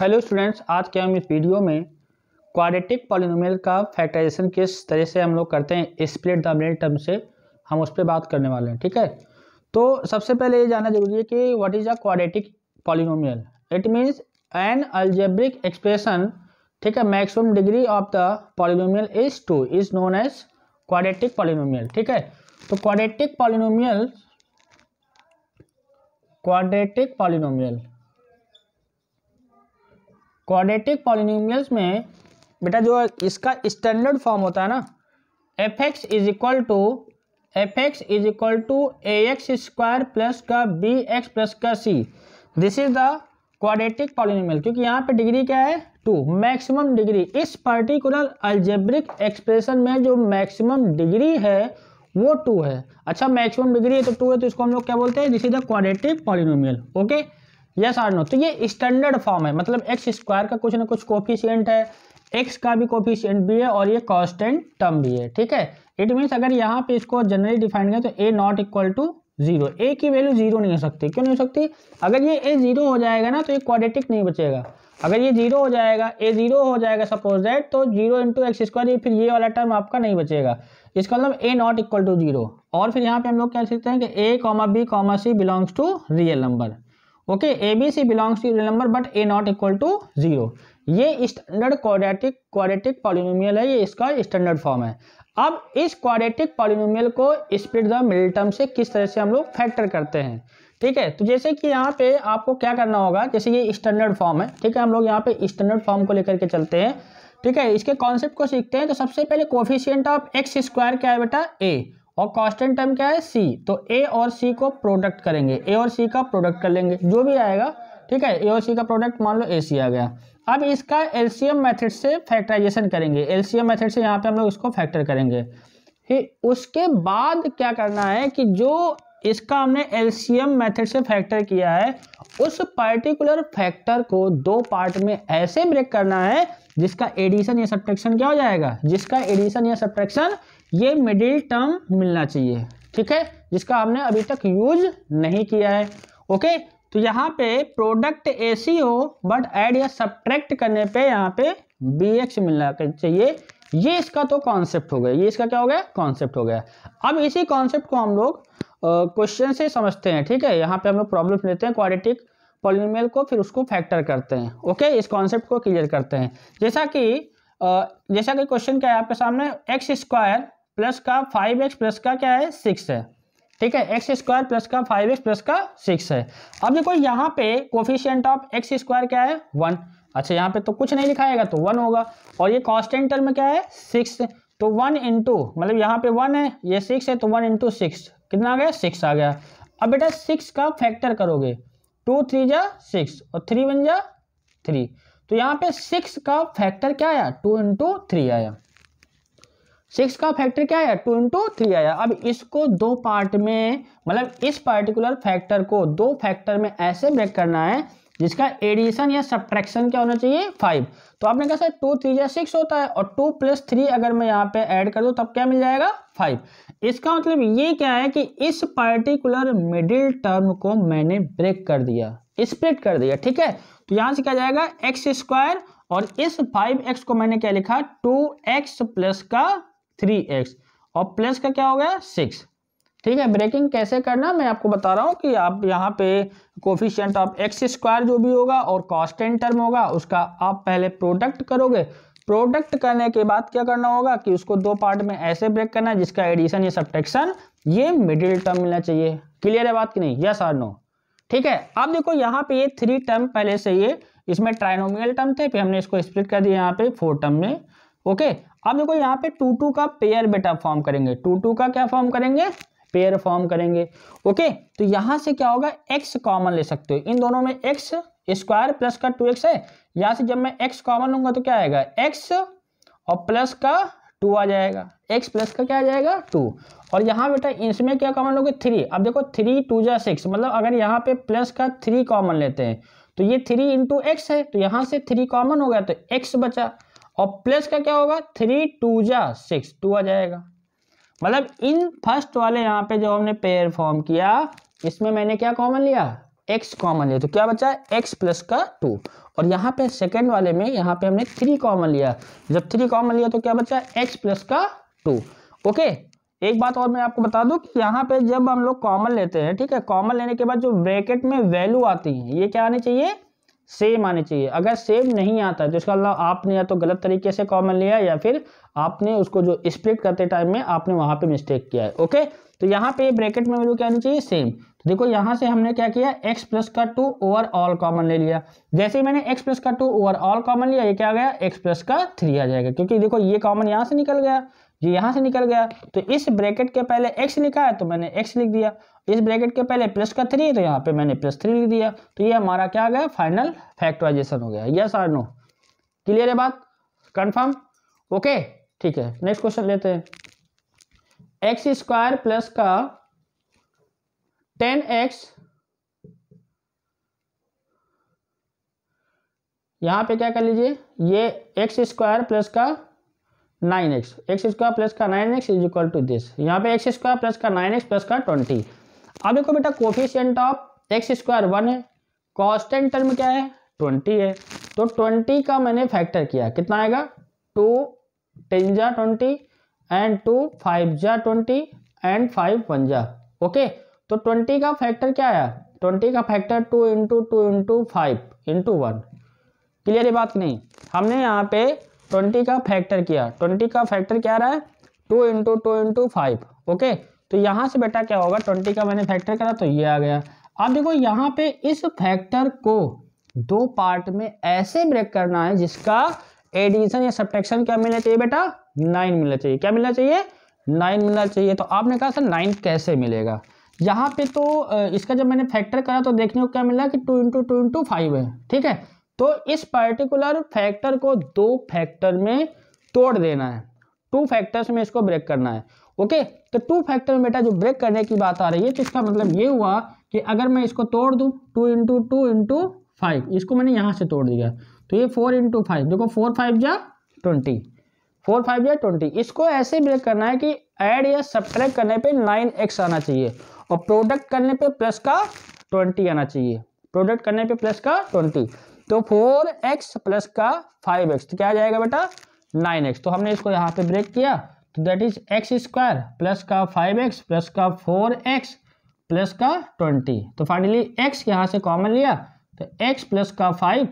Hello students आज के हम इस वीडियो में क्वाड्रेटिक पॉलिनोमियल का फैक्टराइजेशन किस तरह से हम लोग करते हैं स्प्लिट डोमिनेंट टर्म से हम उस पर बात करने वाले हैं ठीक है तो सबसे पहले ये जानना जरूरी है कि what is a quadratic polynomial it means an algebraic expression ठीक है maximum degree of the polynomial is two is known as quadratic polynomial ठीक है तो quadratic polynomial quadratic polynomial quadratic polynomials में बेटा जो इसका स्टैंडर्ड फॉर्म होता है ना f x is equal to f x is equal to a x square plus का बी एक्स प्लस का c this is the quadratic पॉलिनिमियल क्योंकि यहाँ पे डिग्री क्या है टू मैक्सिमम डिग्री इस पर्टिकुलर अल्जेब्रिक एक्सप्रेशन में जो मैक्सिमम डिग्री है वो टू है अच्छा मैक्सिमम डिग्री है तो टू है तो इसको हम लोग क्या बोलते हैं this is the quadratic polynomial okay yes or no तो ये स्टैंडर्ड फॉर्म है मतलब एक्स स्क्वायर का कुछ ना कुछ कोफिशियंट है एक्स का भी कोफिशियंट भी है और ये कॉन्स्टेंट टर्म भी है ठीक है इट मीन्स अगर यहाँ पे इसको जनरली डिफाइन किया तो a not equal to zero a की वैल्यू जीरो नहीं हो सकती क्यों नहीं हो सकती अगर ये ए जीरो हो जाएगा ना तो ये क्वाड्रेटिक नहीं बचेगा अगर ये जीरो हो जाएगा ए जीरो हो जाएगा सपोज दैट तो जीरो इंटू एक्स स्क्वायर ये फिर ये वाला टर्म आपका नहीं बचेगा इसका मतलब a not equal to zero और फिर यहाँ पे हम लोग कह सकते हैं कि a comma b comma c belongs to real number okay a b c belongs to number but a not equal to zero ये स्टैंडर्ड क्वाड्रेटिक क्वाड्रेटिक पॉलिनोमियल है ये इसका स्टैंडर्ड फॉर्म है अब इस क्वाड्रेटिक पॉलिनोमियल को स्पीड द मिडिल टर्म से किस तरह से हम लोग फैक्टर करते हैं ठीक है तो जैसे कि यहाँ पे आपको क्या करना होगा जैसे ये स्टैंडर्ड फॉर्म है ठीक है हम लोग यहाँ पे स्टैंडर्ड फॉर्म को लेकर के चलते हैं ठीक है इसके कॉन्सेप्ट को सीखते हैं तो सबसे पहले कोफिशियंट ऑफ एक्स स्क्वायर क्या है बेटा ए और कॉन्स्टेंट टर्म क्या है सी तो ए और सी को प्रोडक्ट करेंगे ए और सी का प्रोडक्ट कर लेंगे जो भी आएगा ठीक है ए और सी का प्रोडक्ट मान लो ए सी आ गया अब इसका एलसीएम मेथड से फैक्टराइजेशन करेंगे एलसीएम मेथड से यहाँ पे हम लोग इसको फैक्टर करेंगे फिर उसके बाद क्या करना है कि जो इसका हमने एलसीएम मेथड से फैक्टर किया है उस पर्टिकुलर फैक्टर को दो पार्ट में ऐसे ब्रेक करना है जिसका एडिशन या सब्ट्रैक्शन क्या हो जाएगा जिसका एडिशन या सब्ट्रैक्शन ये मिडिल टर्म मिलना चाहिए ठीक है जिसका हमने अभी तक यूज नहीं किया है ओके तो यहाँ पे प्रोडक्ट ए सी हो बट एड या सब्ट्रैक्ट करने पे यहाँ पे बी एक्स मिलना चाहिए ये इसका तो कॉन्सेप्ट हो गया ये इसका क्या हो गया कॉन्सेप्ट हो गया अब इसी कॉन्सेप्ट को हम लोग क्वेश्चन से समझते हैं ठीक है यहाँ पे हम लोग प्रॉब्लम लेते हैं क्वालिटिक पॉलिनोमियल को फिर उसको फैक्टर करते हैं ओके इस कॉन्सेप्ट को क्लियर करते हैं जैसा कि जैसा कि क्वेश्चन क्या है आपके सामने एक्स स्क्वायर प्लस का फाइव एक्स प्लस का क्या है सिक्स है ठीक है एक्स स्क्वायर प्लस का फाइव एक्स प्लस का सिक्स है अब देखो यहाँ पे कोफिशियंट ऑफ एक्स स्क्वायर क्या है वन अच्छा यहाँ पे तो कुछ नहीं लिखाएगा तो वन होगा और ये कॉन्स्टेंट टर्म क्या है सिक्स तो वन इंटू मतलब यहाँ पे वन है ये सिक्स है तो वन इंटू सिक्स कितना आ गया सिक्स आ गया अब बेटा सिक्स का फैक्टर करोगे टू थ्री जा सिक्स और थ्री वन जा थ्री तो यहाँ पे सिक्स का फैक्टर क्या आया टू इंटू थ्री आया सिक्स का फैक्टर क्या आया टू इंटू थ्री आया अब इसको दो पार्ट में मतलब इस पार्टिकुलर फैक्टर को दो फैक्टर में ऐसे ब्रेक करना है जिसका एडिशन या सब्ट्रैक्शन क्या होना चाहिए फाइव तो आपने कहा सर टू थ्री या सिक्स होता है और टू प्लस थ्री अगर मैं यहाँ पे ऐड कर दूँ तब क्या मिल जाएगा फाइव इसका मतलब ये क्या है कि इस पार्टिकुलर मिडिल टर्म को मैंने ब्रेक कर दिया स्प्लिट कर दिया ठीक है तो यहाँ से क्या जाएगा एक्स स्क्वायर और इस फाइव एक्स को मैंने क्या लिखा टू एक्स प्लस का थ्री एक्स और प्लस का क्या हो गया सिक्स ठीक है ब्रेकिंग कैसे करना मैं आपको बता रहा हूँ कि आप यहाँ पे कोफिशियंट ऑफ एक्स स्क्वायर जो भी होगा और कॉस्टेंट टर्म होगा उसका आप पहले प्रोडक्ट करोगे प्रोडक्ट करने के बाद क्या करना होगा कि उसको दो पार्ट में ऐसे ब्रेक करना है जिसका एडिशन या सब्ट्रैक्शन ये मिडिल टर्म मिलना चाहिए क्लियर है बात की नहीं यस आर नो ठीक है अब देखो यहाँ पे ये थ्री टर्म पहले से ये इसमें ट्राइनोमियल टर्म थे फिर हमने इसको स्प्लिट कर दिया यहाँ पे फोर टर्म में ओके अब देखो यहाँ पे टू टू का पेयर बेटा फॉर्म करेंगे टू टू का क्या फॉर्म करेंगे पेयर फॉर्म करेंगे ओके तो यहाँ से क्या होगा एक्स कॉमन ले सकते हो इन दोनों में एक्स स्क्वायर प्लस का टू एक्स है यहाँ से जब मैं एक्स कॉमन लूंगा तो क्या आएगा एक्स और प्लस का टू आ जाएगा एक्स प्लस का क्या आ जाएगा टू और यहाँ बेटा इसमें क्या कॉमन लोगे थ्री अब देखो थ्री टू जा सिक्स मतलब अगर यहाँ पे प्लस का थ्री कॉमन लेते हैं तो ये थ्री इंटू एक्स है तो यहाँ से थ्री कॉमन हो गया तो एक्स बचा और प्लस का क्या होगा थ्री टू जा सिक्स टू आ जाएगा मतलब इन फर्स्ट वाले यहाँ पे जो हमने पेयर फॉर्म किया इसमें मैंने क्या कॉमन लिया एक्स कॉमन लिया तो क्या बचा एक्स प्लस का टू और यहाँ पे सेकेंड वाले में यहाँ पे हमने थ्री कॉमन लिया जब थ्री कॉमन लिया तो क्या बचा एक्स प्लस का टू ओके एक बात और मैं आपको बता दूं कि यहाँ पे जब हम लोग कॉमन लेते हैं ठीक है कॉमन लेने के बाद जो ब्रैकेट में वैल्यू आती है ये क्या आनी चाहिए सेम आने चाहिए अगर सेम नहीं आता तो इसका मतलब आपने या तो गलत तरीके से कॉमन लिया या फिर आपने उसको जो स्प्लिट करते टाइम में आपने वहाँ पे मिस्टेक किया है ओके तो यहाँ पे ब्रैकेट में वैल्यू क्या आनी चाहिए सेम तो देखो यहाँ से हमने क्या किया x प्लस का टू ओवर ऑल कॉमन ले लिया जैसे ही मैंने x प्लस का टू ओवर ऑल कॉमन लिया ये क्या गया x प्लस का थ्री आ जाएगा क्योंकि देखो ये कॉमन यहाँ से निकल गया ये यहाँ से निकल गया तो इस ब्रैकेट के पहले x लिखा है तो मैंने x लिख दिया इस ब्रैकेट के पहले प्लस का थ्री तो यहाँ पे मैंने प्लस थ्री लिख दिया तो ये हमारा क्या आ गया फाइनल फैक्टराइजेशन हो गया यस आर नो क्लियर है बात कन्फर्म ओके ठीक है नेक्स्ट क्वेश्चन लेते हैं एक्स स्क्वायर प्लस का टेन एक्स यहाँ पे क्या कर लीजिए ये एक्स स्क्वायर प्लस का nine x x square plus का nine x is equal to this यहाँ पे एक्स स्क्वायर प्लस का नाइन एक्स प्लस का ट्वेंटी अब देखो बेटा coefficient of x square one है कॉन्स्टेंट टर्म क्या है ट्वेंटी है तो ट्वेंटी का मैंने फैक्टर किया कितना आएगा टू टेन जा ट्वेंटी एंड टू फाइव जा ट्वेंटी एंड फाइव वन जा ओके तो ट्वेंटी का फैक्टर क्या आया ट्वेंटी का factor two into two into five into one clear ये बात नहीं हमने यहाँ पे ट्वेंटी का फैक्टर किया ट्वेंटी का फैक्टर क्या रहा है two into two into five okay तो यहाँ से बेटा क्या होगा ट्वेंटी का मैंने फैक्टर करा तो ये आ गया अब देखो यहाँ पे इस फैक्टर को दो पार्ट में ऐसे ब्रेक करना है जिसका एडिशन या सब्ट्रैक्शन क्या मिलना चाहिए बेटा नाइन मिलना चाहिए क्या मिलना चाहिए नाइन मिलना चाहिए तो आपने कहा सर नाइन कैसे मिलेगा यहाँ पे तो इसका जब मैंने फैक्टर करा तो देखने को क्या मिला कि two into two into five है ठीक है तो इस पर्टिकुलर फैक्टर को दो फैक्टर में तोड़ देना है टू फैक्टर्स में इसको ब्रेक करना है ओके तो टू फैक्टर बेटा जो ब्रेक करने की बात आ रही है तो इसका मतलब ये हुआ कि अगर मैं इसको तोड़ दूँ two into two into five इसको मैंने यहाँ से तोड़ दिया तो ये फोर इंटू फाइव देखो फोर फाइव या ट्वेंटी फोर फाइव या ट्वेंटी इसको ऐसे ब्रेक करना है कि ऐड या सब्ट्रैक्ट करने पे नाइन एक्स आना चाहिए और प्रोडक्ट करने पे प्लस का ट्वेंटी आना चाहिए प्रोडक्ट करने पे प्लस का ट्वेंटी तो फोर एक्स प्लस का फाइव एक्स तो क्या आ जाएगा बेटा नाइन एक्स तो हमने इसको यहाँ पे ब्रेक किया तो that is x square plus का फाइव एक्स प्लस का फोर एक्स प्लस का ट्वेंटी तो फाइनली एक्स यहाँ से कॉमन लिया तो एक्स प्लस का फाइव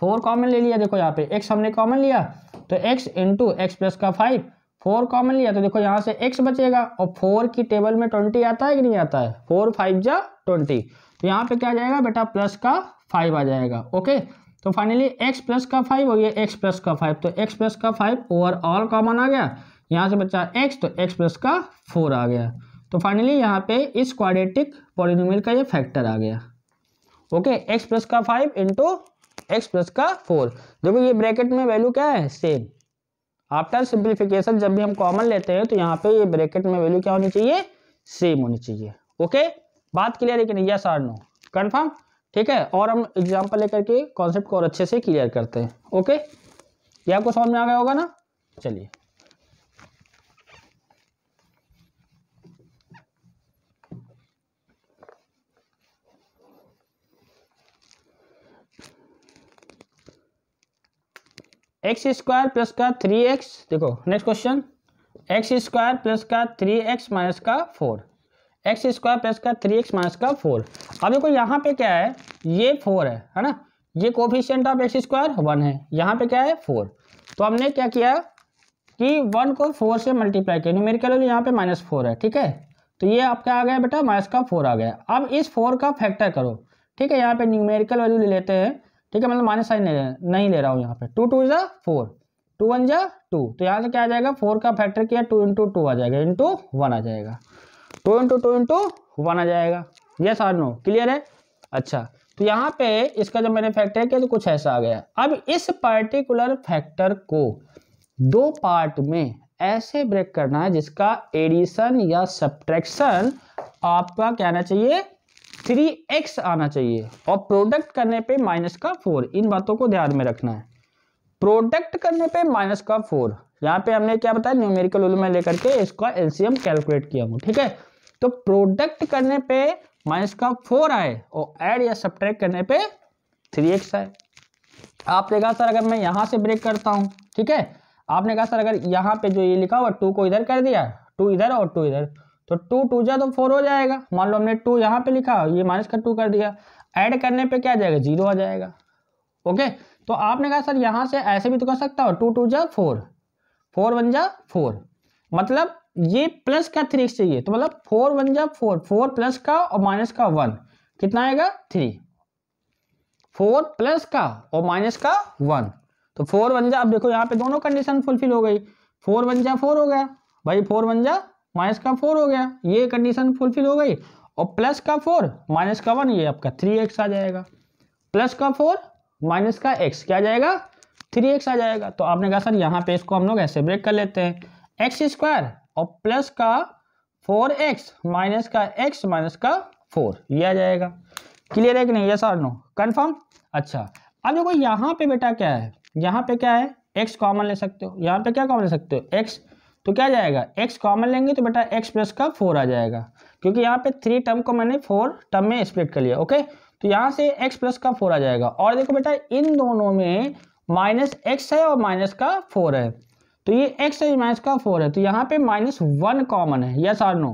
फोर कॉमन ले लिया देखो यहाँ पे एक्स हमने कॉमन लिया तो एक्स इंटू एक्स प्लस का फाइव फोर कॉमन लिया तो देखो यहाँ से एक्स बचेगा और फोर की टेबल में ट्वेंटी आता है कि नहीं आता है फोर फाइव जा ट्वेंटी तो यहाँ पे क्या जाएगा बेटा प्लस का फाइव आ जाएगा ओके तो फाइनली एक्स प्लस का फाइव हो गया एक्स प्लस का फाइव तो एक्स प्लस का फाइव ओवरऑल कॉमन आ गया यहाँ से बचा x तो x प्लस का फोर आ गया तो फाइनली यहाँ पे इस क्वाड्रेटिक पॉलिनोमियल का ये फैक्टर आ गया ओके x प्लस का फाइव इंटू एक्स प्लस का फोर देखो ये ब्रैकेट में वैल्यू क्या है सेम आफ्टर सिंप्लीफिकेशन जब भी हम कॉमन लेते हैं तो यहाँ पे ये ब्रैकेट में वैल्यू क्या होनी चाहिए सेम होनी चाहिए ओके बात क्लियर है कि नहीं यस आर नो कन्फर्म ठीक है और हम एग्जाम्पल लेकर के कॉन्सेप्ट को और अच्छे से क्लियर करते हैं ओके ये आपको समझ में आ गया होगा ना चलिए एक्स स्क्वायर प्लस का थ्री एक्स देखो next question x square plus का थ्री एक्स माइनस का फोर एक्स स्क्वायर प्लस का थ्री एक्स माइनस का फोर अब देखो यहाँ पे क्या है ये फोर है है ना ये coefficient of x square one है यहाँ पे क्या है फोर तो हमने क्या किया कि वन को फोर से मल्टीप्लाई किया न्यूमेरिकल वैल्यू यहाँ पे माइनस फोर है ठीक है तो ये आपका आ गया बेटा माइनस का फोर आ गया अब इस फोर का फैक्टर करो ठीक है यहाँ पे न्यूमेरिकल वैल्यू ले लेते हैं ठीक है मतलब माइनस साइन नहीं ले रहा हूँ यहाँ पे टू टू ज़ा फोर टू वन ज़ा टू तो यहाँ से क्या आ जाएगा फोर का फैक्टर किया टू इंटू टू आ जाएगा इंटू वन आ जाएगा two into two into one आ जाएगा ये आर नो क्लियर है अच्छा तो यहाँ पे इसका जब मैंने फैक्टर किया तो कुछ ऐसा आ गया अब इस पर्टिकुलर फैक्टर को दो पार्ट में ऐसे ब्रेक करना है जिसका एडिशन या सब्ट्रैक्शन आपका क्या आना चाहिए थ्री एक्स आना चाहिए और प्रोडक्ट करने पे माइनस का फोर इन बातों को ध्यान में रखना है प्रोडक्ट करने पे माइनस का फोर यहाँ पे हमने क्या बताया न्यूमेरिकल में लेकर के इसका एलसीएम कैलकुलेट किया हूँ ठीक है तो प्रोडक्ट करने पे माइनस का फोर आए और ऐड या सब्ट्रैक्ट करने पे थ्री एक्स आए आपने कहा सर अगर मैं यहाँ से ब्रेक करता हूँ ठीक है आपने कहा सर अगर यहाँ पे जो ये लिखा हुआ टू को इधर कर दिया टू इधर और टू इधर तो टू टू जा तो फोर हो जाएगा मान लो हमने टू यहाँ पे लिखा ये माइनस का टू कर दिया ऐड करने पे क्या जाएगा जीरो आ जाएगा ओके तो आपने कहा सर यहाँ से ऐसे भी तो कर सकता हो टू टू जा फोर फोर वन जा फोर मतलब ये प्लस का थ्री चाहिए तो मतलब फोर वन जा फोर फोर प्लस का और माइनस का वन कितना आएगा थ्री फोर प्लस का और माइनस का वन तो फोर वन जा अब देखो यहाँ पे दोनों कंडीशन फुलफिल हो गई फोर वन जा फोर हो गया भाई फोर वन जा माइनस का फोर हो गया ये कंडीशन फुलफिल हो गई और प्लस का फोर माइनस का वन ये आपका थ्री एक्स आ जाएगा प्लस का फोर माइनस का एक्स क्या जाएगा थ्री एक्स आ जाएगा तो आपने कहा सर यहाँ पे इसको हम लोग ऐसे ब्रेक कर लेते हैं एक्स स्क्वायर और प्लस का फोर एक्स माइनस का एक्स माइनस का फोर ये आ जाएगा क्लियर है कि नहीं ये सर नो कन्फर्म अच्छा अब देखो यहाँ पे बेटा क्या है यहाँ पे क्या है एक्स कॉमन ले सकते हो यहाँ पे क्या कॉमन ले सकते हो एक्स तो क्या जाएगा x कॉमन लेंगे तो बेटा x प्लस का फोर आ जाएगा क्योंकि यहाँ पे थ्री टर्म को मैंने फोर टर्म में स्प्लिट कर लिया ओके तो यहाँ से x प्लस का फोर आ जाएगा और देखो बेटा इन दोनों में माइनस एक्स है और माइनस का फोर है तो ये एक्स है माइनस का फोर है तो यहाँ पे माइनस वन कॉमन है yes or no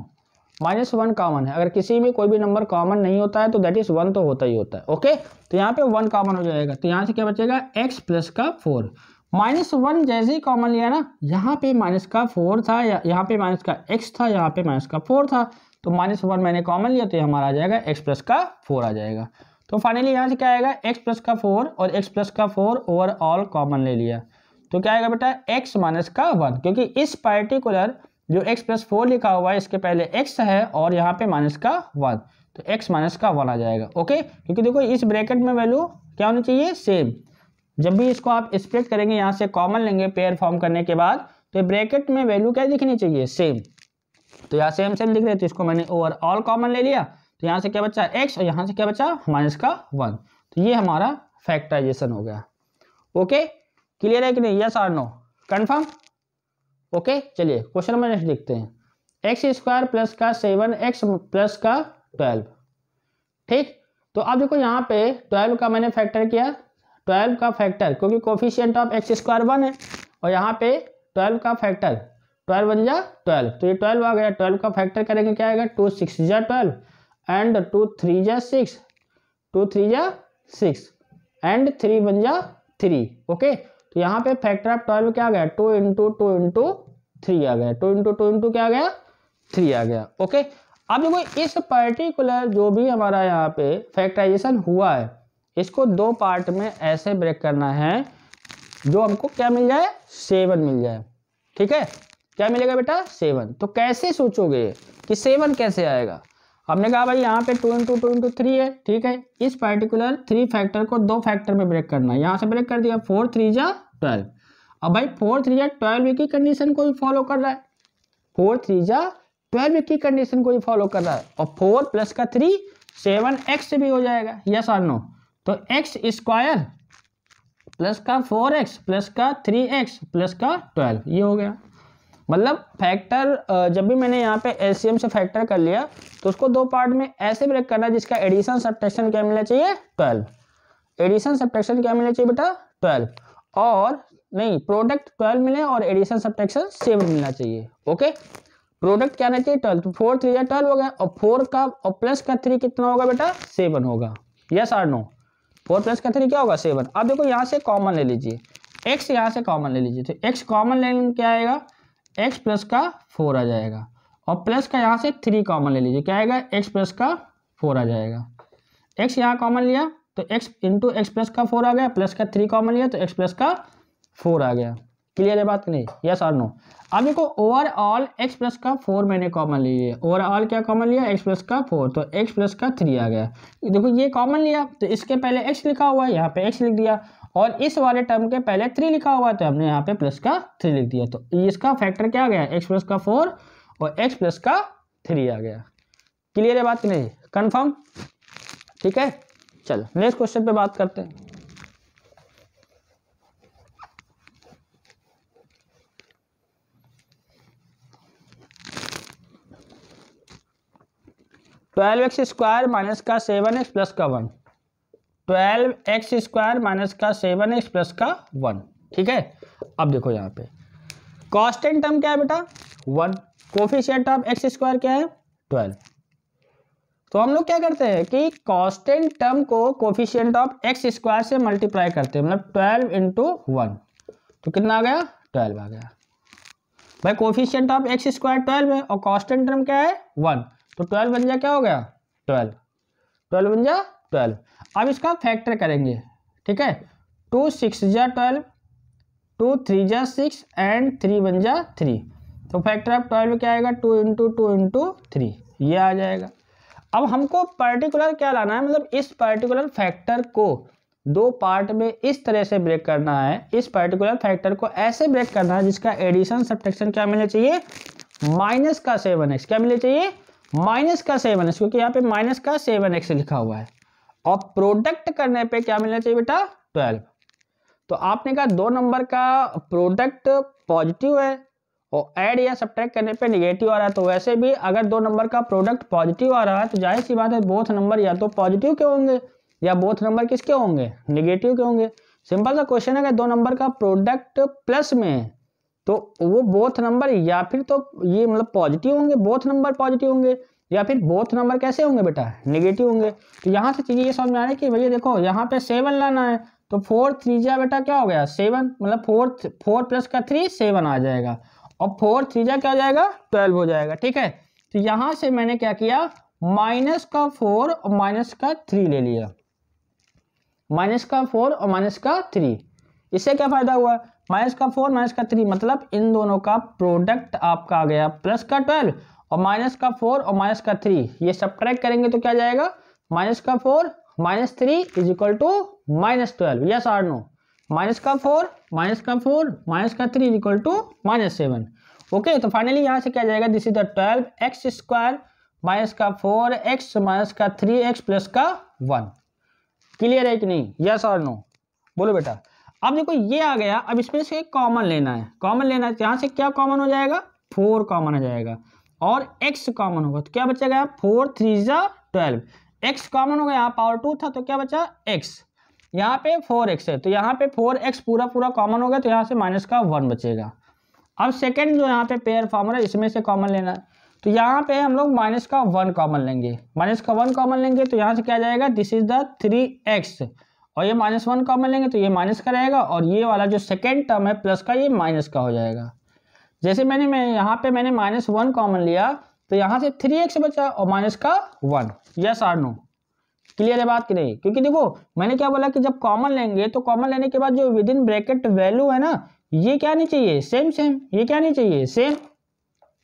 minus one common है अगर किसी में कोई भी नंबर कॉमन नहीं होता है तो दैट इज़ वन तो होता ही होता है ओके तो यहाँ पे वन कॉमन हो जाएगा तो यहाँ से क्या बचेगा एक्स प्लस का फोर माइनस वन जैसे ही कॉमन लिया ना यहाँ पे माइनस का फोर था यहाँ पे माइनस का एक्स था यहाँ पे माइनस का फोर था तो माइनस वन मैंने कॉमन लिया तो ये हमारा आ जाएगा एक्स प्लस का फोर आ जाएगा तो फाइनली यहाँ से क्या आएगा एक्स प्लस का फोर और एक्स प्लस का फोर ओवरऑल कॉमन ले लिया तो क्या आएगा बेटा एक्स माइनस का वन क्योंकि इस पर्टिकुलर जो एक्स प्लस फोर लिखा हुआ है इसके पहले एक्स है और यहाँ पे माइनस का वन तो एक्स माइनस का वन आ जाएगा ओके क्योंकि देखो इस ब्रैकेट में वैल्यू क्या होनी चाहिए सेम जब भी इसको आप स्प्लिट करेंगे यहाँ से कॉमन लेंगे पेयर फॉर्म करने के बाद तो ब्रैकेट में वैल्यू क्या दिखनी चाहिए सेम तो यहाँ सेम सेम दिख रहे तो इसको मैंने ओवरऑल कॉमन ले लिया तो यहाँ से क्या बचा एक्स और यहाँ से क्या बचा माइनस का वन तो ये हमारा फैक्टराइजेशन हो गया ओके क्लियर है कि नहीं yes or no confirm okay चलिए क्वेश्चन नंबर नेक्स्ट देखते हैं एक्स स्क्वायर प्लस का सेवन एक्स प्लस का ट्वेल्व ठीक तो अब देखो यहाँ पे ट्वेल्व का मैंने फैक्टर किया ट्वेल्व का फैक्टर क्योंकि coefficient of x square one है और यहाँ पे ट्वेल्व का फैक्टर ट्वेल्व वन जा ट्वेल्व तो ये ट्वेल्व आ गया ट्वेल्व का फैक्टर करेंगे क्या आएगा टू सिक्स जा ट्वेल्व एंड टू थ्री जा सिक्स टू थ्री जा सिक्स एंड थ्री वन जा थ्री ओके तो यहाँ पे फैक्टर ऑफ ट्वेल्व क्या आ गया two into two into three आ गया टू इंटू टू इंटू क्या आ गया थ्री आ गया ओके अब देखो इस पर्टिकुलर जो भी हमारा यहाँ पे फैक्टराइजेशन हुआ है इसको दो पार्ट में ऐसे ब्रेक करना है जो हमको क्या मिल जाए सेवन मिल जाए ठीक है क्या मिलेगा बेटा सेवन तो कैसे सोचोगे कि सेवन कैसे आएगा हमने कहा भाई यहाँ पे two into two into three है ठीक है इस पर्टिकुलर थ्री फैक्टर को दो फैक्टर में ब्रेक करना है यहाँ से ब्रेक कर दिया फोर थ्री जा ट्वेल्व अब भाई फोर थ्री जा ट्वेल्व की कंडीशन को भी फॉलो कर रहा है फोर थ्री जा ट्वेल्व की कंडीशन को भी फॉलो कर रहा है और फोर प्लस का थ्री सेवन एक्स से भी हो जाएगा यस आर नो तो एक्स स्क्वायर प्लस का फोर एक्स प्लस का थ्री एक्स प्लस का ट्वेल्व ये हो गया मतलब फैक्टर जब भी मैंने यहाँ पे एल से फैक्टर कर लिया तो उसको दो पार्ट में ऐसे ब्रेक करना जिसका एडिशन सब्ट्रैक्शन क्या मिलना चाहिए ट्वेल्व एडिशन सब्ट्रैक्शन क्या मिलना चाहिए बेटा ट्वेल्व और नहीं प्रोडक्ट ट्वेल्व मिले और एडिशन सब्ट्रैक्शन सेवन मिलना चाहिए ओके प्रोडक्ट क्या रहना चाहिए ट्वेल्व फोर थ्री या ट्वेल्व हो गया और फोर का और प्लस का थ्री कितना होगा बेटा सेवन होगा yes or no four plus का थ्री क्या होगा सेवन अब देखो यहाँ से कॉमन ले लीजिए एक्स यहाँ से कॉमन ले लीजिए तो एक्स कॉमन लेने क्या आएगा एक्स प्लस का फोर आ जाएगा और प्लस का यहाँ से थ्री कॉमन ले लीजिए क्या आएगा एक्स प्लस का फोर आ जाएगा एक्स यहाँ कॉमन लिया तो एक्स इंटू एक्स प्लस का फोर आ गया प्लस का थ्री कॉमन लिया तो एक्स प्लस का फोर आ गया क्लियर है बात कि नहीं यस और नो अब देखो ओवरऑल एक्स प्लस का फोर मैंने कॉमन ले लिया ओवरऑल क्या कॉमन लिया एक्स प्लस का फोर तो एक्स प्लस का थ्री आ गया देखो ये कॉमन लिया तो इसके पहले एक्स लिखा हुआ है यहाँ पे एक्स लिख दिया और इस वाले टर्म के पहले थ्री लिखा हुआ है तो हमने यहाँ पे प्लस का थ्री लिख दिया तो इसका फैक्टर क्या आ गया एक्स प्लस का फोर और एक्स प्लस का थ्री आ गया क्लियर है बात नहीं कन्फर्म ठीक है चलो नेक्स्ट क्वेश्चन पे बात करते हैं ट्वेल्व एक्स स्क्वायर माइनस का सेवन एक्स प्लस का one twelve x square minus का सेवन एक्स प्लस का वन ठीक है अब देखो यहाँ पे कॉस्टेंट टर्म क्या है बेटा one coefficient of x square क्या है ट्वेल्व तो हम लोग क्या करते हैं कि कॉस्टेंट टर्म को कोफिशियंट ऑफ एक्स स्क्वायर से मल्टीप्लाई करते हैं मतलब ट्वेल्व इंटू वन तो कितना आ गया ट्वेल्व आ गया भाई coefficient of x square twelve है और कॉस्टेंट टर्म क्या है वन तो ट्वेल्व बन जा क्या हो गया ट्वेल्व ट्वेल्व बन जा ट्वेल्व अब इसका फैक्टर करेंगे ठीक है टू सिक्स जा ट्वेल्व टू थ्री जा सिक्स एंड थ्री बन जा थ्री तो फैक्टर ऑफ ट्वेल्व क्या आएगा two into two into three ये आ जाएगा अब हमको पर्टिकुलर क्या लाना है मतलब इस पर्टिकुलर फैक्टर को दो पार्ट में इस तरह से ब्रेक करना है इस पर्टिकुलर फैक्टर को ऐसे ब्रेक करना है जिसका एडिशन सब्ट्रैक्शन क्या मिलना चाहिए माइनस का सेवन एक्स क्या मिलना चाहिए माइनस का सेवन एक्स क्योंकि यहाँ पे माइनस का सेवन एक्स लिखा हुआ है और प्रोडक्ट करने पे क्या मिलना चाहिए बेटा ट्वेल्व तो आपने कहा दो नंबर का प्रोडक्ट पॉजिटिव है और ऐड या सब्ट्रैक्ट करने पे निगेटिव आ रहा है तो वैसे भी अगर दो नंबर का प्रोडक्ट पॉजिटिव आ रहा है तो जाहिर सी बात है बोथ नंबर या तो पॉजिटिव के होंगे या बोथ नंबर किसके होंगे निगेटिव के होंगे सिंपल सा क्वेश्चन है अगर दो नंबर का प्रोडक्ट प्लस में है तो वो बोथ नंबर या फिर तो ये मतलब पॉजिटिव होंगे बोथ नंबर पॉजिटिव होंगे या फिर बोथ नंबर कैसे होंगे बेटा नेगेटिव होंगे तो यहाँ से चीज़ें ये समझ में आ रही कि भैया देखो यहाँ पे सेवन लाना है तो फोर थ्री जा बेटा क्या हो गया सेवन मतलब फोर फोर प्लस का थ्री सेवन आ जाएगा और फोर थ्री जा क्या हो जाएगा ट्वेल्व हो जाएगा ठीक है तो यहाँ से मैंने क्या किया माइनस का फोर और माइनस का थ्री ले लिया माइनस का फोर और माइनस का थ्री इससे क्या फ़ायदा हुआ माइनस का फोर माइनस का थ्री मतलब इन दोनों का प्रोडक्ट आपका आ गया प्लस का ट्वेल्व और माइनस का फोर और माइनस का थ्री ये सब करेंगे तो क्या जाएगा माइनस का four minus three is equal to minus twelve yes or no minus का फोर माइनस का फोर माइनस का three is equal to minus seven okay तो फाइनली यहाँ से क्या जाएगा this is the twelve x square minus का four x minus का थ्री एक्स प्लस का वन क्लियर है कि नहीं यस और नो बोलो बेटा अब देखो ये आ गया अब इसमें से कॉमन लेना है कॉमन लेना है तो यहाँ से क्या कॉमन हो जाएगा फोर कॉमन हो जाएगा और एक्स कॉमन होगा तो क्या बचा गया फोर थ्री जा ट्वेल्व एक्स कॉमन हो गया यहाँ पावर टू था तो क्या बचा एक्स यहाँ पे फोर एक्स है तो यहाँ पे फोर एक्स पूरा पूरा कॉमन हो गया तो यहाँ से माइनस का वन बचेगा अब सेकेंड जो यहाँ पे पेयर फॉर्मर है इसमें से कॉमन लेना है तो यहाँ पे हम लोग माइनस का वन कॉमन लेंगे माइनस का वन कॉमन लेंगे तो यहाँ से क्या जाएगा this is the three x और ये माइनस वन कॉमन लेंगे तो ये माइनस का रहेगा और ये वाला जो सेकेंड टर्म है प्लस का ये माइनस का हो जाएगा जैसे मैंने मैं यहाँ पे मैंने माइनस वन कॉमन लिया तो यहाँ से थ्री एक्स बचा और माइनस का one yes or no clear है बात की नहीं क्योंकि देखो मैंने क्या बोला कि जब कॉमन लेंगे तो कॉमन लेने के बाद जो विद इन ब्रैकेट वैल्यू है ना ये क्या नहीं चाहिए सेम सेम ये क्या नहीं चाहिए सेम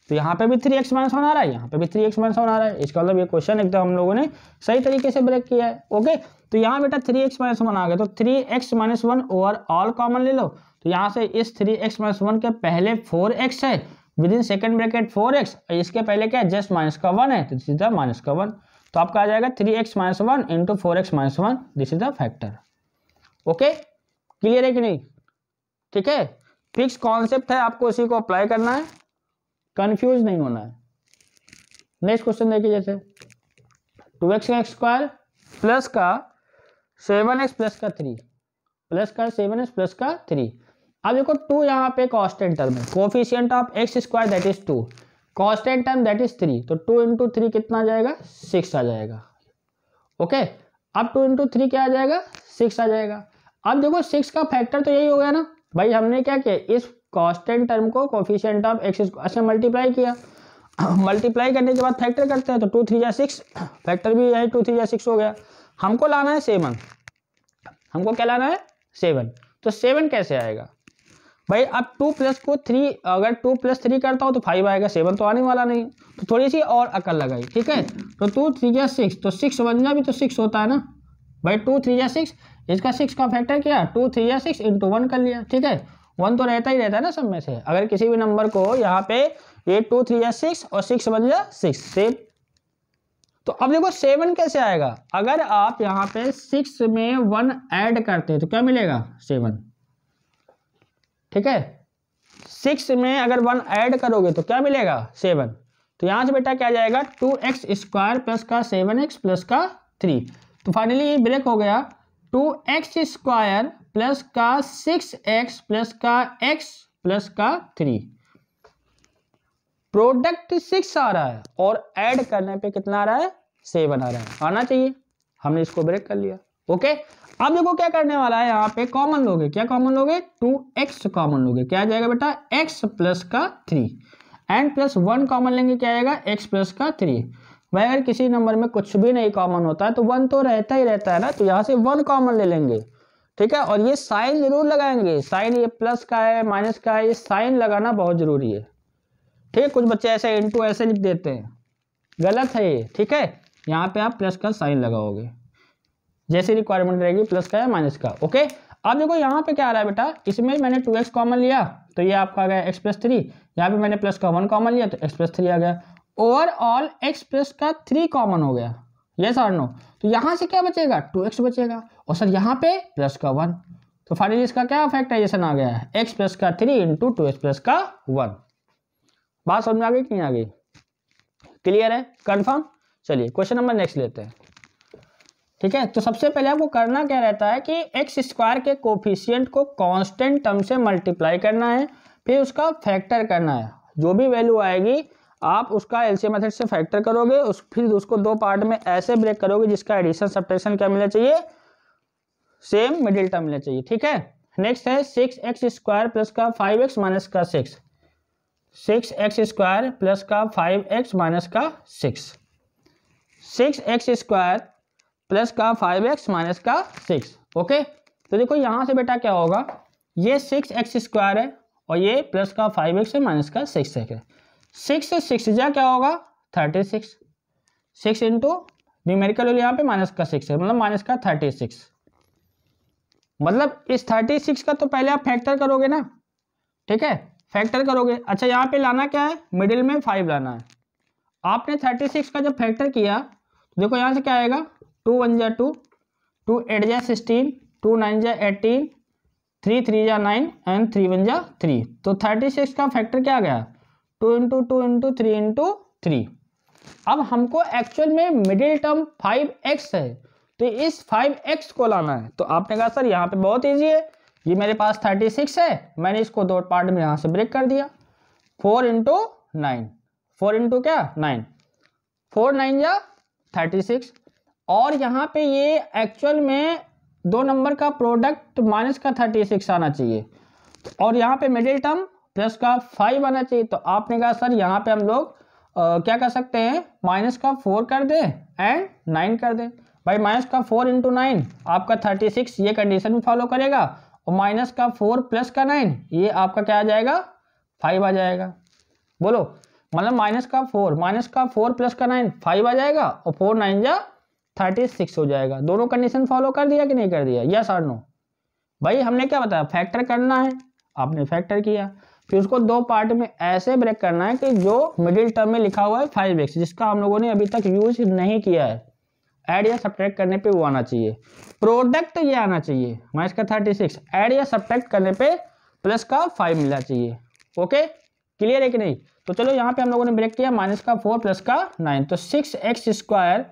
तो यहाँ पे भी थ्री एक्स माइनस वन आ रहा है यहाँ पे भी थ्री एक्स माइनस वन आ रहा है इसका मतलब ये क्वेश्चन एकदम हम लोगों ने सही तरीके से ब्रेक किया है ओके तो यहाँ बेटा थ्री एक्स माइनस वन आ गया तो three x minus one overall common ले लो तो यहाँ से इस थ्री एक्स माइनस वन के पहले फोर एक्स है within second bracket four x इसके पहले क्या है जस्ट माइनस का वन है तो दिस इज द माइनस का वन तो आपका आ जाएगा three x minus one into four x minus one this is the factor okay clear है कि नहीं ठीक है फिक्स कॉन्सेप्ट है आपको उसी को अप्लाई करना है कन्फ्यूज नहीं होना है नेक्स्ट क्वेश्चन देखिए जैसे टू एक्स का स्क्वायर प्लस का सेवन एक्स प्लस का थ्री प्लस का सेवन एक्स प्लस का थ्री अब देखो टू यहाँ पे कॉन्स्टेंट टर्म है coefficient of x square that is two constant term that is three तो टू इंटू थ्री कितना आ जाएगा सिक्स आ जाएगा ओके अब टू इंटू थ्री क्या आ जाएगा सिक्स आ जाएगा अब देखो सिक्स का फैक्टर तो यही हो गया ना भाई हमने क्या किया इस कॉन्स्टेंट टर्म को कोफिशियंट ऑफ एक्स स्क्वायर से मल्टीप्लाई किया मल्टीप्लाई करने के बाद फैक्टर करते हैं तो टू थ्री या सिक्स फैक्टर भी यही टू थ्री या सिक्स हो गया हमको लाना है सेवन हमको क्या लाना है सेवन तो सेवन कैसे आएगा भाई अब टू प्लस को थ्री अगर टू प्लस थ्री करता हो तो फाइव आएगा सेवन तो आने वाला नहीं तो थोड़ी सी और अकल लगाई ठीक है तो टू थ्री या सिक्स तो सिक्स समझना भी तो सिक्स होता है ना भाई टू थ्री या सिक्स इसका सिक्स का फैक्टर क्या टू थ्री या सिक्स इंटू वन कर लिया ठीक है वन तो रहता ही रहता है ना सब में से अगर किसी भी नंबर को यहाँ पे ये टू थ्री या सिक्स और सिक्स समझ लिया सिक्स सेम तो अब देखो सेवन कैसे आएगा अगर आप यहाँ पे सिक्स में वन ऐड करते हैं तो क्या मिलेगा सेवन ठीक है सिक्स में अगर वन ऐड करोगे तो क्या मिलेगा सेवन तो यहाँ से बेटा क्या जाएगा टू एक्स स्क्वायर प्लस का सेवन एक्स प्लस का थ्री तो फाइनली ये ब्रेक हो गया टू एक्स स्क्वायर प्लस का सिक्स एक्स प्लस का एक्स प्लस का थ्री प्रोडक्ट सिक्स आ रहा है और ऐड करने पे कितना आ रहा है सेवन आ रहा है आना चाहिए हमने इसको ब्रेक कर लिया ओके अब देखो क्या करने वाला है यहाँ पे कॉमन लोगे क्या कॉमन लोगे टू एक्स कॉमन लोगे क्या आ जाएगा बेटा एक्स प्लस का three and plus one common लेंगे क्या आएगा एक्स प्लस का थ्री भाई अगर किसी नंबर में कुछ भी नहीं कॉमन होता है तो वन तो रहता ही रहता है ना तो यहाँ से वन कॉमन ले लेंगे ठीक है और ये साइन जरूर लगाएंगे साइन ये प्लस का है माइनस का है ये साइन लगाना बहुत जरूरी है ठीक कुछ बच्चे ऐसे टू ऐसे लिख देते हैं गलत है ये ठीक है यहाँ पे आप प्लस का साइन लगाओगे जैसी रिक्वायरमेंट रहेगी प्लस का या माइनस का ओके अब देखो यहाँ पे क्या आ रहा है बेटा इसमें मैंने टू एक्स कॉमन लिया तो ये आपका आ गया एक्स प्लस थ्री यहाँ पे मैंने प्लस का वन कॉमन लिया तो एक्स प्लस थ्री आ गया ओवरऑल एक्स प्लस का थ्री कॉमन हो गया ये सर नो तो यहाँ से क्या बचेगा टू एक्स बचेगा और सर यहाँ पे प्लस का वन तो फाइनली इसका क्या फैक्टराइजेशन आ गया है एक्स प्लस का three into two x plus का वन बात समझ में आ गई कि नहीं आ गई क्लियर है कंफर्म चलिए क्वेश्चन नंबर नेक्स्ट लेते हैं ठीक है तो सबसे पहले आपको करना क्या रहता है कि एक्स स्क्वायर के कोफिशियंट को कांस्टेंट टर्म से मल्टीप्लाई करना है फिर उसका फैक्टर करना है जो भी वैल्यू आएगी आप उसका एलसी मेथड से फैक्टर करोगे उस फिर उसको दो पार्ट में ऐसे ब्रेक करोगे जिसका एडिशन सब्ट्रैक्शन क्या मिलना चाहिए सेम मिडिल टर्म मिलना चाहिए ठीक है नेक्स्ट है सिक्स एक्स स्क्वायर प्लस का फाइव एक्स माइनस का six six x square plus का फाइव एक्स माइनस का six six x square plus का फाइव एक्स माइनस का सिक्स ओके तो देखो यहाँ से बेटा क्या होगा ये सिक्स एक्स स्क्वायर है और ये प्लस का फाइव एक्स है माइनस का सिक्स एक्स है सिक्स सिक्स जा क्या होगा thirty six six into numerical value यहाँ पे माइनस का सिक्स है मतलब माइनस का थर्टी सिक्स मतलब इस थर्टी सिक्स का तो पहले आप फैक्टर करोगे ना ठीक है फैक्टर करोगे अच्छा यहाँ पे लाना क्या है मिडिल में फाइव लाना है आपने थर्टी सिक्स का जब फैक्टर किया तो देखो यहाँ से क्या आएगा टू वन जा टू टू एट जा सिक्सटीन टू नाइन जा एटीन थ्री थ्री जा नाइन एंड थ्री वन जा थ्री तो थर्टी सिक्स का फैक्टर क्या आ गया two into two into three into three अब हमको एक्चुअल में मिडिल टर्म फाइव एक्स है तो इस फाइव एक्स को लाना है तो आपने कहा सर यहाँ पे बहुत ईजी है ये मेरे पास थर्टी सिक्स है मैंने इसको दो पार्ट में यहाँ से ब्रेक कर दिया four into nine four into क्या नाइन फोर नाइन या थर्टी सिक्स और यहाँ पे ये एक्चुअल में दो नंबर का प्रोडक्ट माइनस का थर्टी सिक्स आना चाहिए और यहाँ पे मिडिल टर्म प्लस का फाइव आना चाहिए तो आपने कहा सर यहाँ पे हम लोग आ, क्या कर सकते हैं माइनस का फोर कर दें एंड नाइन कर दें भाई माइनस का फोर इंटू नाइन आपका थर्टी सिक्स ये कंडीशन भी फॉलो करेगा और माइनस का फोर प्लस का नाइन ये आपका क्या आ जाएगा फाइव आ जाएगा बोलो मतलब माइनस का फोर माइनस का फोर प्लस का नाइन फाइव आ जाएगा और फोर नाइन जा थर्टी सिक्स हो जाएगा दोनों कंडीशन फॉलो कर दिया कि नहीं कर दिया यस और नो भाई हमने क्या बताया फैक्टर करना है आपने फैक्टर किया फिर उसको दो पार्ट में ऐसे ब्रेक करना है कि जो मिडिल टर्म में लिखा हुआ है फाइव एक्स जिसका हम लोगों ने अभी तक यूज नहीं किया है ऐड या सब्ट्रैक्ट करने पे वो आना चाहिए प्रोडक्ट ये आना चाहिए माइनस का थर्टी सिक्स एड या सब्ट्रैक्ट करने पे प्लस का फाइव मिलना चाहिए ओके क्लियर है कि नहीं तो चलो यहाँ पे हम लोगों ने ब्रेक किया माइनस का फोर प्लस का नाइन तो सिक्स एक्स स्क्वायर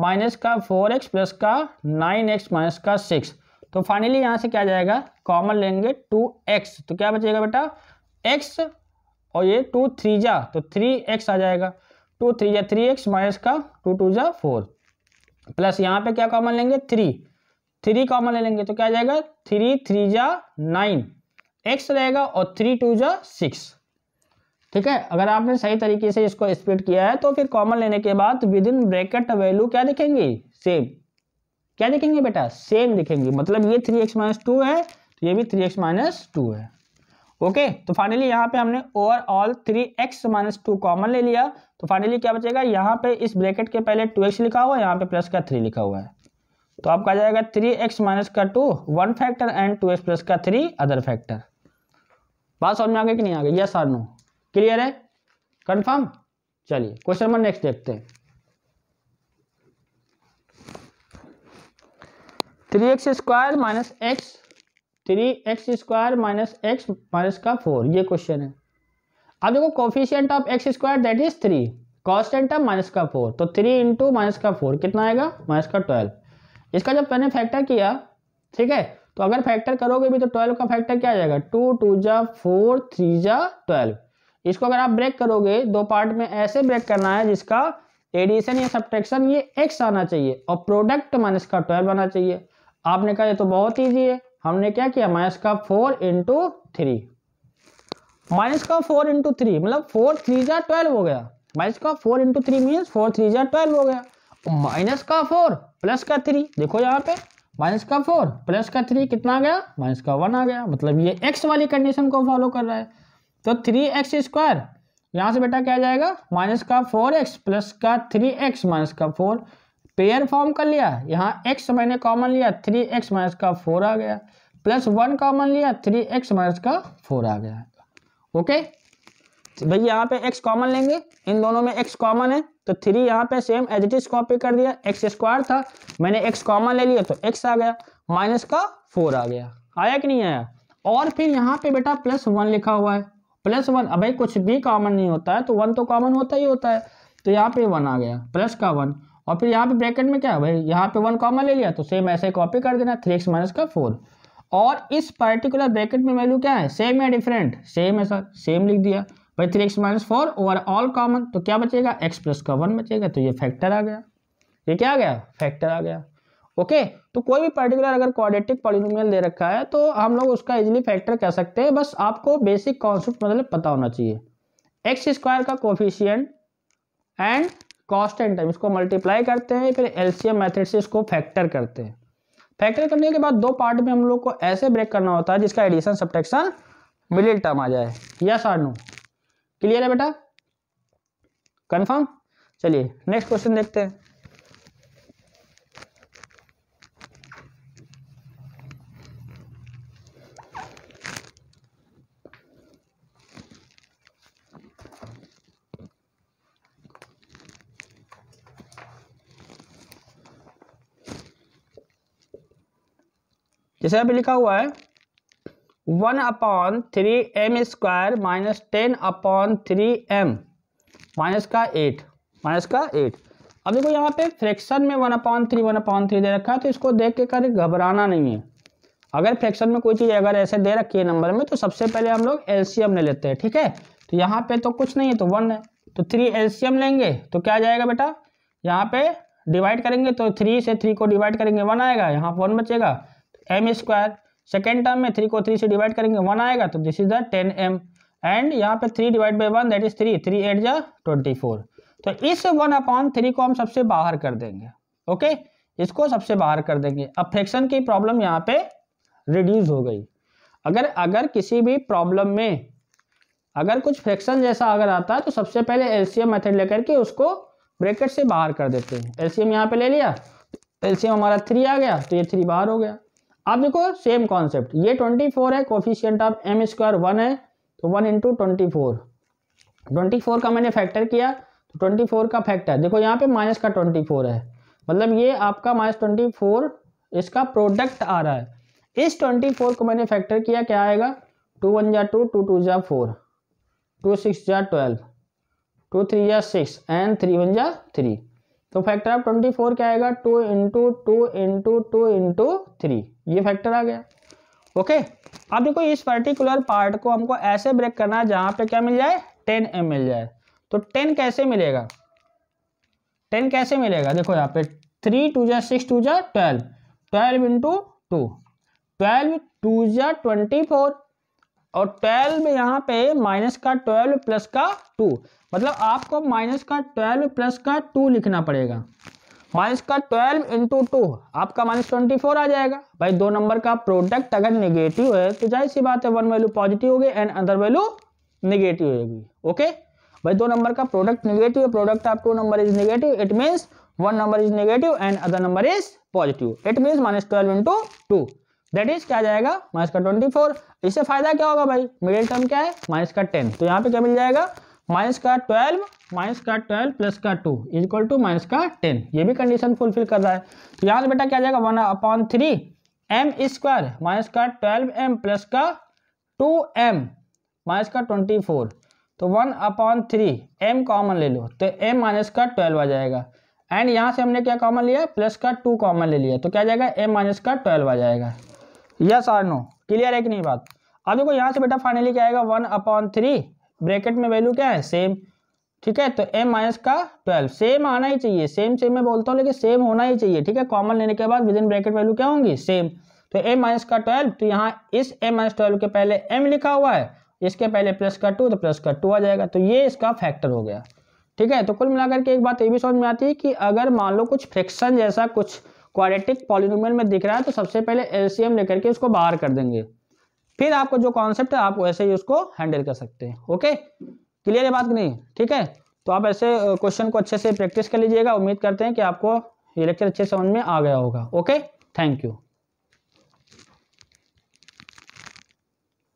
माइनस का फोर एक्स प्लस का नाइन एक्स माइनस का सिक्स तो फाइनली यहाँ से क्या जाएगा कॉमन लेंगे टू एक्स तो क्या बचेगा बेटा एक्स और ये टू थ्री जा तो थ्री एक्स आ जाएगा टू थ्री जा थ्री एक्स माइनस का टू टू जा फोर प्लस यहाँ पे क्या कॉमन लेंगे थ्री थ्री कॉमन ले लेंगे तो क्या जाएगा थ्री थ्री जा नाइन एक्स रहेगा और थ्री टू जा सिक्स ठीक है अगर आपने सही तरीके से इसको स्प्लिट किया है तो फिर कॉमन लेने के बाद विद इन ब्रैकेट वैल्यू क्या दिखेंगे सेम क्या दिखेंगे बेटा सेम दिखेंगे मतलब ये थ्री एक्स माइनस टू है तो ये भी थ्री एक्स माइनस टू है ओके तो फाइनली यहाँ पे हमने overall three x minus two common ले लिया तो फाइनली क्या बचेगा यहाँ पे इस ब्रैकेट के पहले टू एक्स लिखा हुआ है यहाँ पे प्लस का थ्री लिखा हुआ है तो आपका आ जाएगा थ्री एक्स माइनस का two one factor and two x plus का थ्री अदर फैक्टर बात समझ में आ गई कि नहीं आ गई यस और नो क्लियर है कन्फर्म चलिए क्वेश्चन नंबर नेक्स्ट देखते हैं three x square minus x three x square minus x minus का फोर ये क्वेश्चन है अब देखो coefficient of x square that is three constant of minus का फोर तो थ्री इंटू माइनस का फोर कितना आएगा माइनस का ट्वेल्व इसका जब मैंने फैक्टर किया ठीक है तो अगर फैक्टर करोगे भी तो ट्वेल्व का फैक्टर क्या आ जाएगा टू टू जा फोर थ्री जा ट्वेल्व इसको अगर आप ब्रेक करोगे दो पार्ट में ऐसे ब्रेक करना है जिसका एडिशन या सब्ट्रैक्शन ये एक्स आना चाहिए और प्रोडक्ट माइनस का ट्वेल्व आना चाहिए आपने कहा ये तो बहुत ईजी है हमने क्या किया माइनस का फोर इंटू थ्री माइनस का फोर इंटू थ्री मतलब फोर थ्री जा ट्वेल्व हो गया माइनस का four into three mean four three जा ट्वेल्व हो गया माइनस का फोर प्लस का थ्री देखो यहाँ पे माइनस का फोर प्लस का थ्री कितना आ गया माइनस का वन आ गया मतलब ये एक्स वाली कंडीशन को फॉलो कर रहा है तो थ्री एक्स स्क्वायर यहाँ से बेटा क्या जाएगा माइनस का फोर एक्स प्लस का थ्री एक्स माइनस का फोर पेयर फॉर्म कर लिया यहाँ एक्स मैंने कॉमन लिया थ्री एक्स माइनस का फोर आ गया प्लस वन कॉमन लिया थ्री एक्स माइनस का फोर आ गया ओके तो भाई यहाँ पे एक्स कॉमन लेंगे इन दोनों में एक्स कॉमन है तो थ्री यहाँ पे same as it is copy कर दिया एक्स स्क्वायर था मैंने एक्स कॉमन ले लिया तो एक्स आ गया माइनस का फोर आ गया आया कि नहीं आया और फिर यहाँ पे बेटा प्लस वन लिखा हुआ है प्लस वन अब भाई कुछ भी कॉमन नहीं होता है तो वन तो कॉमन होता ही होता है तो यहाँ पे वन आ गया प्लस का वन और फिर यहाँ पे ब्रैकेट में क्या है भाई यहाँ पे वन कॉमन ले लिया तो सेम ऐसे कॉपी कर देना थ्री एक्स माइनस का फोर और इस पर्टिकुलर ब्रैकेट में वैल्यू क्या है सेम या डिफरेंट सेम है सर सेम लिख दिया भाई three x minus four overall common तो क्या बचेगा एक्स प्लस का वन बचेगा तो ये फैक्टर आ गया ये क्या आ गया फैक्टर आ गया ओके तो कोई भी पर्टिकुलर अगर क्वाड्रेटिक पॉलिनोमियल दे रखा है तो हम लोग उसका इजीली फैक्टर कह सकते हैं बस आपको बेसिक कॉन्सेप्ट मतलब पता होना चाहिए एक्स स्क्वायर का कोफिशियंट एंड कॉन्स्टेंट टाइम इसको मल्टीप्लाई करते हैं फिर एलसीएम मेथड से इसको फैक्टर करते हैं फैक्टर करने के बाद दो पार्ट में हम लोग को ऐसे ब्रेक करना होता है जिसका एडिशन सब्ट्रैक्शन मिडिल टर्म आ जाए यस आर नो क्लियर है बेटा कंफर्म चलिए नेक्स्ट क्वेश्चन देखते हैं जैसे यहाँ पे लिखा हुआ है one upon three m square minus ten upon three m minus का एट माइनस का एट अब देखो यहाँ पे फ्रैक्शन में one upon three one upon three दे रखा है तो इसको देख के कर घबराना नहीं है अगर फ्रैक्शन में कोई चीज़ अगर ऐसे दे रखी है नंबर में तो सबसे पहले हम लोग एलसीएम ले लेते हैं ठीक है तो यहाँ पे तो कुछ नहीं है तो वन है तो थ्री एलसीएम लेंगे तो क्या जाएगा बेटा यहाँ पे डिवाइड करेंगे तो थ्री से थ्री को डिवाइड करेंगे वन आएगा यहाँ वन बचेगा एम स्क्वायर सेकेंड टर्म में थ्री को थ्री से डिवाइड करेंगे वन आएगा तो this is the ten m and यहाँ पे three divide by one that is three three eight जा ट्वेंटी फोर तो इस वन अपॉन थ्री को हम सबसे बाहर कर देंगे ओके okay? इसको सबसे बाहर कर देंगे अब फ्रैक्शन की प्रॉब्लम यहाँ पे रिड्यूस हो गई अगर अगर किसी भी प्रॉब्लम में अगर कुछ फ्रैक्शन जैसा अगर आता है तो सबसे पहले एलसीएम मेथड लेकर के उसको ब्रैकेट से बाहर कर देते हैं एलसीएम यहाँ पे ले लिया एलसीएम तो हमारा थ्री आ गया तो ये थ्री बाहर हो गया अब देखो सेम कॉन्सेप्ट ये ट्वेंटी फोर है coefficient of m square one है तो one into twenty four twenty four का मैंने फैक्टर किया तो ट्वेंटी फोर का फैक्टर देखो यहाँ पे माइनस का ट्वेंटी फोर है मतलब ये आपका माइनस ट्वेंटी फोर इसका प्रोडक्ट आ रहा है इस ट्वेंटी फोर को मैंने फैक्टर किया क्या आएगा टू वन जा टू टू टू जा फोर टू सिक्स जा ट्वेल्व टू थ्री जा सिक्स एंड थ्री वन जा थ्री तो फैक्टर ऑफ ट्वेंटी फोर क्या आएगा two into two into two into three ये फैक्टर आ गया ओके अब देखो इस पर्टिकुलर पार्ट को हमको ऐसे ब्रेक करना है जहां पे क्या मिल जाए टेन एम मिल जाए तो टेन कैसे मिलेगा टेन कैसे मिलेगा देखो यहाँ पे थ्री टू जै सिक्स टू जै twelve twelve into two twelve two जै ट्वेंटी फोर और ट्वेल्व यहाँ पे माइनस का ट्वेल्व प्लस का टू मतलब आपको माइनस का ट्वेल्व प्लस का टू लिखना पड़ेगा माइनस का ट्वेल्व इंटू टू आपका माइनस ट्वेंटी फोर आ जाएगा भाई दो नंबर का प्रोडक्ट अगर निगेटिव है तो जाहिर सी बात है वन वैल्यू पॉजिटिव होगी एंड अदर वैल्यू निगेटिव होगी ओके भाई दो नंबर का प्रोडक्ट निगेटिव है product of two number is negative it means one number is negative and other number is positive it means minus twelve into two that is क्या जाएगा minus का twenty four इससे फायदा क्या होगा भाई मिडिल टर्म क्या है माइनस का टेन तो यहाँ पे क्या मिल जाएगा माइनस का ट्वेल्व माइनस का ट्वेल्व प्लस का two is equal to minus का टेन ये भी कंडीशन फुलफिल कर रहा है तो यहाँ से बेटा क्या जाएगा one upon three m square minus का ट्वेल्व एम प्लस का टू एम माइनस का ट्वेंटी फोर तो one upon three m common ले लो तो एम माइनस का ट्वेल्व आ जाएगा एंड यहाँ से हमने क्या कॉमन लिया प्लस का टू कॉमन ले लिया तो क्या जाएगा एम माइनस का ट्वेल्व आ जाएगा यस आर नो क्लियर है कि नहीं बात अब देखो यहाँ से बेटा फाइनली क्या आएगा वन अपॉन थ्री ब्रैकेट में वैल्यू क्या है सेम ठीक है तो m माइनस का 12 सेम आना ही चाहिए सेम सेम मैं बोलता हूँ लेकिन सेम होना ही चाहिए ठीक है कॉमन लेने के बाद विद इन ब्रैकेट वैल्यू क्या होंगी सेम तो m माइनस का 12 तो यहाँ इस m माइनस ट्वेल्व के पहले m लिखा हुआ है इसके पहले प्लस का टू तो प्लस का टू आ जाएगा तो ये इसका फैक्टर हो गया ठीक है तो कुल मिलाकर के एक बात ये भी समझ में आती है कि अगर मान लो कुछ फ्रिक्शन जैसा कुछ क्वाड्रेटिक पॉलिनोमियल में दिख रहा है तो सबसे पहले एलसीएम लेकर के उसको बाहर कर देंगे फिर आपको जो कॉन्सेप्ट है आप वैसे ही उसको हैंडल कर सकते हैं ओके क्लियर है बात नहीं ठीक है तो आप ऐसे क्वेश्चन को अच्छे से प्रैक्टिस कर लीजिएगा उम्मीद करते हैं कि आपको ये लेक्चर अच्छे समझ में आ गया होगा ओके थैंक यू